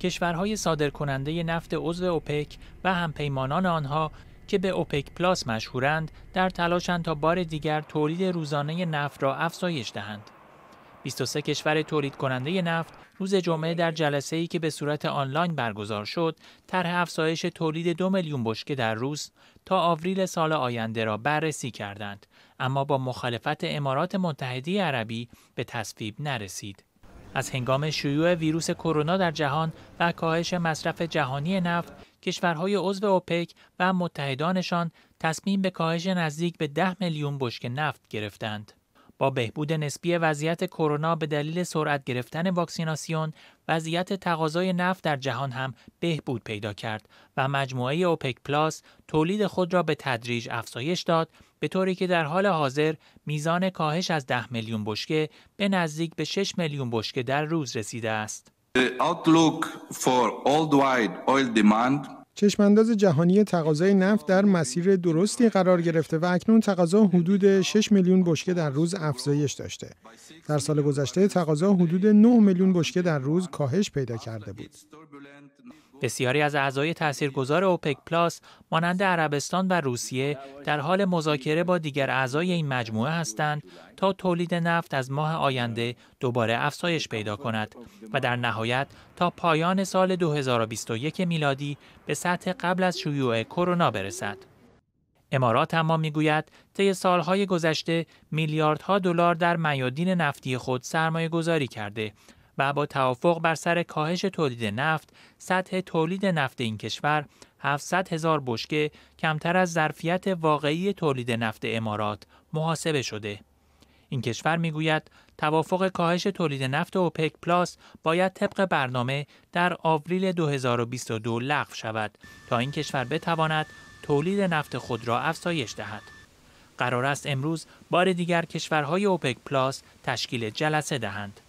کشورهای صادرکننده نفت عضو اوپک و همپیمانان آنها که به اوپک پلاس مشهورند در تلاشند تا بار دیگر تولید روزانه نفت را افزایش دهند. 23 کشور تولید کننده نفت روز جمعه در جلسه ای که به صورت آنلاین برگزار شد، طرح افزایش تولید دو میلیون بشکه در روز تا آوریل سال آینده را بررسی کردند، اما با مخالفت امارات متحده عربی به تصویب نرسید. از هنگام شیوع ویروس کرونا در جهان و کاهش مصرف جهانی نفت، کشورهای عضو اوپک و متحدانشان تصمیم به کاهش نزدیک به 10 میلیون بشک نفت گرفتند. با بهبود نسبی وضعیت کرونا به دلیل سرعت گرفتن واکسیناسیون، وضعیت تقاضای نفت در جهان هم بهبود پیدا کرد و مجموعه اوپک پلاس تولید خود را به تدریج افزایش داد به طوری که در حال حاضر میزان کاهش از 10 میلیون بشکه به نزدیک به 6 میلیون بشکه در روز رسیده است. outlook for worldwide oil demand چشمانداز جهانی تقاضای نفت در مسیر درستی قرار گرفته و اکنون تقاضا حدود 6 میلیون بشکه در روز افزایش داشته. در سال گذشته تقاضا حدود 9 میلیون بشکه در روز کاهش پیدا کرده بود. بسیاری از اعضای تاثیرگذار اوپک پلاس مانند عربستان و روسیه در حال مذاکره با دیگر اعضای این مجموعه هستند تا تولید نفت از ماه آینده دوباره افزایش پیدا کند و در نهایت تا پایان سال 2021 میلادی به سطح قبل از شیوع کرونا برسد. امارات اما میگوید طی سالهای گذشته میلیاردها دلار در میادین نفتی خود سرمایه گذاری کرده و با توافق بر سر کاهش تولید نفت سطح تولید نفت این کشور 700 هزار بشکه کمتر از ظرفیت واقعی تولید نفت امارات محاسبه شده. این کشور میگوید توافق کاهش تولید نفت اوپک پلاس باید طبق برنامه در آوریل 2022 لغو شود تا این کشور بتواند تولید نفت خود را افزایش دهد. قرار است امروز بار دیگر کشورهای اوپک پلاس تشکیل جلسه دهند.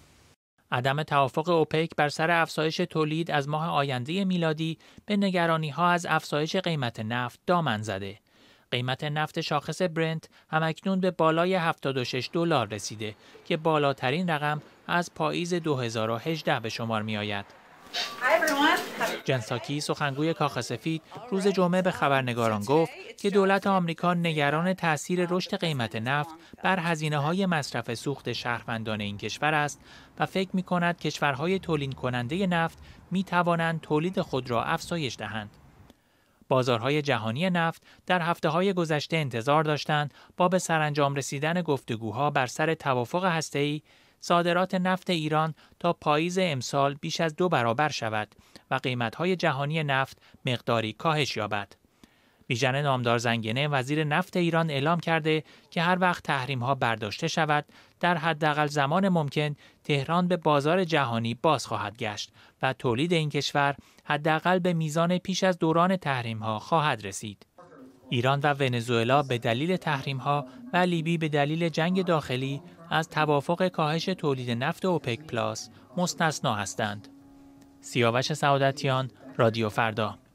عدم توافق اوپک بر سر افزایش تولید از ماه آینده میلادی به نگرانی ها از افزایش قیمت نفت دامن زده. قیمت نفت شاخص برنت اکنون به بالای 76 دلار رسیده که بالاترین رقم از پاییز 2018 به شمار می آید. جنساکی سخنگوی کاخ سفید روز جمعه به خبرنگاران گفت که دولت آمریکا نگران تاثیر رشد قیمت نفت بر هزینه های مصرف سوخت شهروندان این کشور است و فکر می کند کشورهای تولید کننده نفت می توانند تولید خود را افزایش دهند. بازارهای جهانی نفت در هفته های گذشته انتظار داشتند با به سرانجام رسیدن گفتگوها بر سر توافق هسته‌ای صادرات نفت ایران تا پاییز امسال بیش از دو برابر شود و قیمتهای جهانی نفت مقداری کاهش یابد. بیژن نامدار زنگنه وزیر نفت ایران اعلام کرده که هر وقت تحریم ها برداشته شود در حداقل زمان ممکن تهران به بازار جهانی باز خواهد گشت و تولید این کشور حداقل به میزان پیش از دوران تحریم ها خواهد رسید. ایران و ونزوئلا به دلیل تحریم ها و لیبی به دلیل جنگ داخلی از توافق کاهش تولید نفت اوپک پلاس مستثنا هستند. سیاوش سعادتیان، رادیو فردا